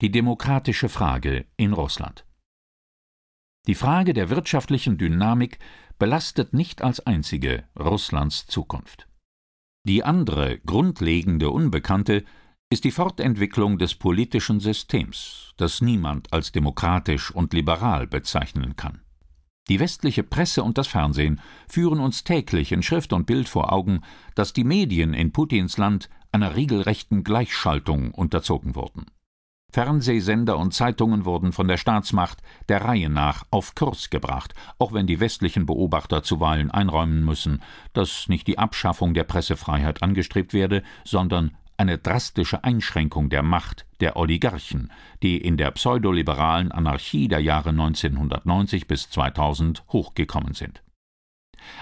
Die demokratische Frage in Russland. Die Frage der wirtschaftlichen Dynamik belastet nicht als einzige Russlands Zukunft. Die andere grundlegende Unbekannte ist die Fortentwicklung des politischen Systems, das niemand als demokratisch und liberal bezeichnen kann. Die westliche Presse und das Fernsehen führen uns täglich in Schrift und Bild vor Augen, dass die Medien in Putins Land einer regelrechten Gleichschaltung unterzogen wurden. Fernsehsender und Zeitungen wurden von der Staatsmacht der Reihe nach auf Kurs gebracht, auch wenn die westlichen Beobachter zuweilen einräumen müssen, dass nicht die Abschaffung der Pressefreiheit angestrebt werde, sondern eine drastische Einschränkung der Macht der Oligarchen, die in der pseudoliberalen Anarchie der Jahre 1990 bis 2000 hochgekommen sind.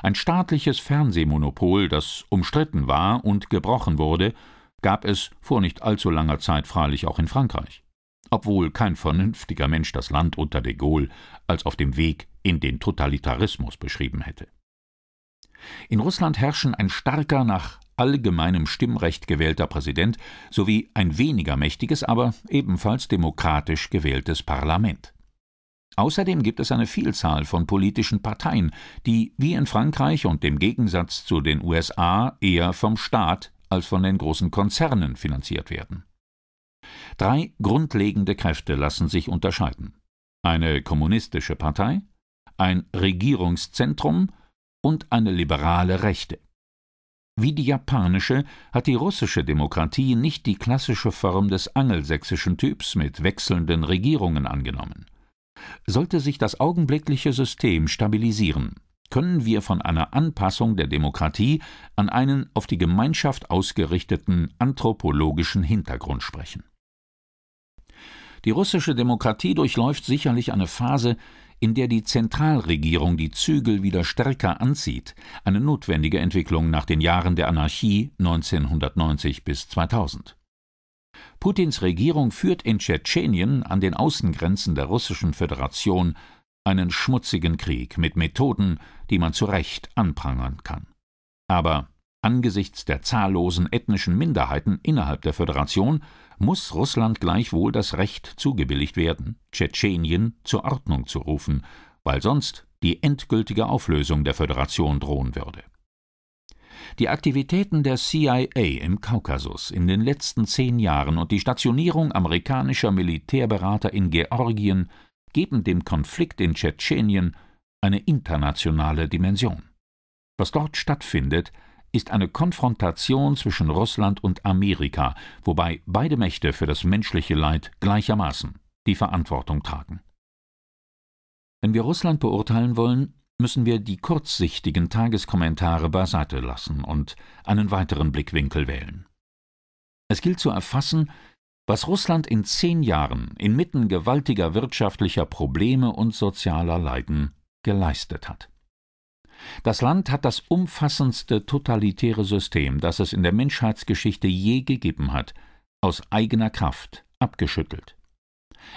Ein staatliches Fernsehmonopol, das umstritten war und gebrochen wurde, gab es vor nicht allzu langer Zeit freilich auch in Frankreich, obwohl kein vernünftiger Mensch das Land unter de Gaulle als auf dem Weg in den Totalitarismus beschrieben hätte. In Russland herrschen ein starker, nach allgemeinem Stimmrecht gewählter Präsident sowie ein weniger mächtiges, aber ebenfalls demokratisch gewähltes Parlament. Außerdem gibt es eine Vielzahl von politischen Parteien, die wie in Frankreich und im Gegensatz zu den USA eher vom Staat als von den großen Konzernen finanziert werden. Drei grundlegende Kräfte lassen sich unterscheiden eine kommunistische Partei, ein Regierungszentrum und eine liberale Rechte. Wie die japanische hat die russische Demokratie nicht die klassische Form des angelsächsischen Typs mit wechselnden Regierungen angenommen. Sollte sich das augenblickliche System stabilisieren, können wir von einer Anpassung der Demokratie an einen auf die Gemeinschaft ausgerichteten anthropologischen Hintergrund sprechen. Die russische Demokratie durchläuft sicherlich eine Phase, in der die Zentralregierung die Zügel wieder stärker anzieht, eine notwendige Entwicklung nach den Jahren der Anarchie 1990 bis 2000. Putins Regierung führt in Tschetschenien an den Außengrenzen der Russischen Föderation einen schmutzigen Krieg mit Methoden, die man zu Recht anprangern kann. Aber angesichts der zahllosen ethnischen Minderheiten innerhalb der Föderation muss Russland gleichwohl das Recht zugebilligt werden, Tschetschenien zur Ordnung zu rufen, weil sonst die endgültige Auflösung der Föderation drohen würde. Die Aktivitäten der CIA im Kaukasus in den letzten zehn Jahren und die Stationierung amerikanischer Militärberater in Georgien geben dem Konflikt in Tschetschenien eine internationale Dimension. Was dort stattfindet, ist eine Konfrontation zwischen Russland und Amerika, wobei beide Mächte für das menschliche Leid gleichermaßen die Verantwortung tragen. Wenn wir Russland beurteilen wollen, müssen wir die kurzsichtigen Tageskommentare beiseite lassen und einen weiteren Blickwinkel wählen. Es gilt zu erfassen, was Russland in zehn Jahren inmitten gewaltiger wirtschaftlicher Probleme und sozialer Leiden geleistet hat. Das Land hat das umfassendste totalitäre System, das es in der Menschheitsgeschichte je gegeben hat, aus eigener Kraft abgeschüttelt.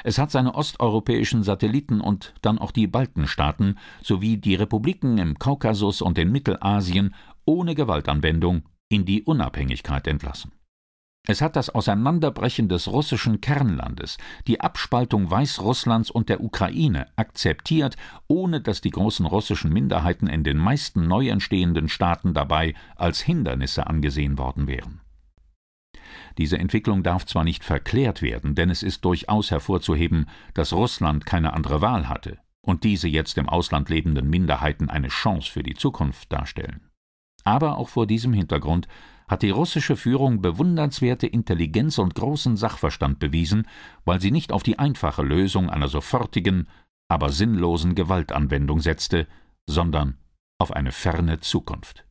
Es hat seine osteuropäischen Satelliten und dann auch die Baltenstaaten sowie die Republiken im Kaukasus und in Mittelasien ohne Gewaltanwendung in die Unabhängigkeit entlassen. Es hat das Auseinanderbrechen des russischen Kernlandes, die Abspaltung Weißrusslands und der Ukraine akzeptiert, ohne dass die großen russischen Minderheiten in den meisten neu entstehenden Staaten dabei als Hindernisse angesehen worden wären. Diese Entwicklung darf zwar nicht verklärt werden, denn es ist durchaus hervorzuheben, dass Russland keine andere Wahl hatte und diese jetzt im Ausland lebenden Minderheiten eine Chance für die Zukunft darstellen. Aber auch vor diesem Hintergrund hat die russische Führung bewundernswerte Intelligenz und großen Sachverstand bewiesen, weil sie nicht auf die einfache Lösung einer sofortigen, aber sinnlosen Gewaltanwendung setzte, sondern auf eine ferne Zukunft.